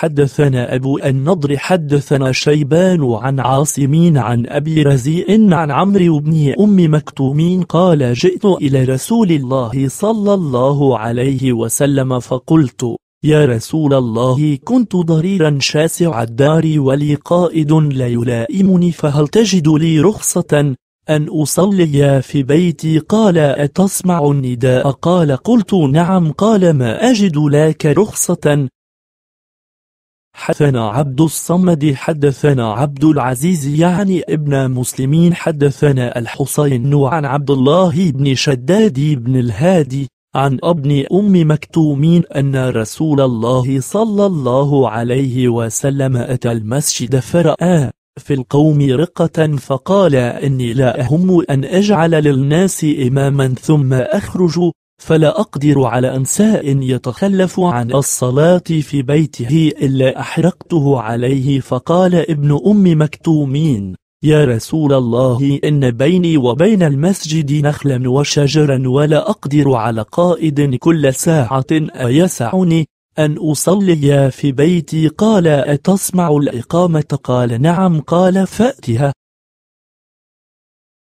حدثنا أبو النضر حدثنا شيبان عن عاصمين عن أبي رزيء عن عمرو بن أم مكتومين قال جئت إلى رسول الله صلى الله عليه وسلم فقلت يا رسول الله كنت ضريرا شاسع الدار ولي قائد لا يلائمني فهل تجد لي رخصة أن أصلي في بيتي قال أتسمع النداء قال قلت نعم قال ما أجد لك رخصة حدثنا عبد الصمد حدثنا عبد العزيز يعني ابن مسلمين حدثنا الحسين عن عبد الله بن شداد بن الهادي عن ابن أم مكتومين أن رسول الله صلى الله عليه وسلم أتى المسجد فرأى في القوم رقة فقال إني لا أهم أن أجعل للناس إماما ثم أخرج فلا أقدر على أنساء يتخلف عن الصلاة في بيته إلا أحرقته عليه فقال ابن أم مكتومين يا رسول الله إن بيني وبين المسجد نخلا وشجرا ولا أقدر على قائد كل ساعة أيسعني أن أصلي في بيتي قال أتسمع الإقامة قال نعم قال فأتها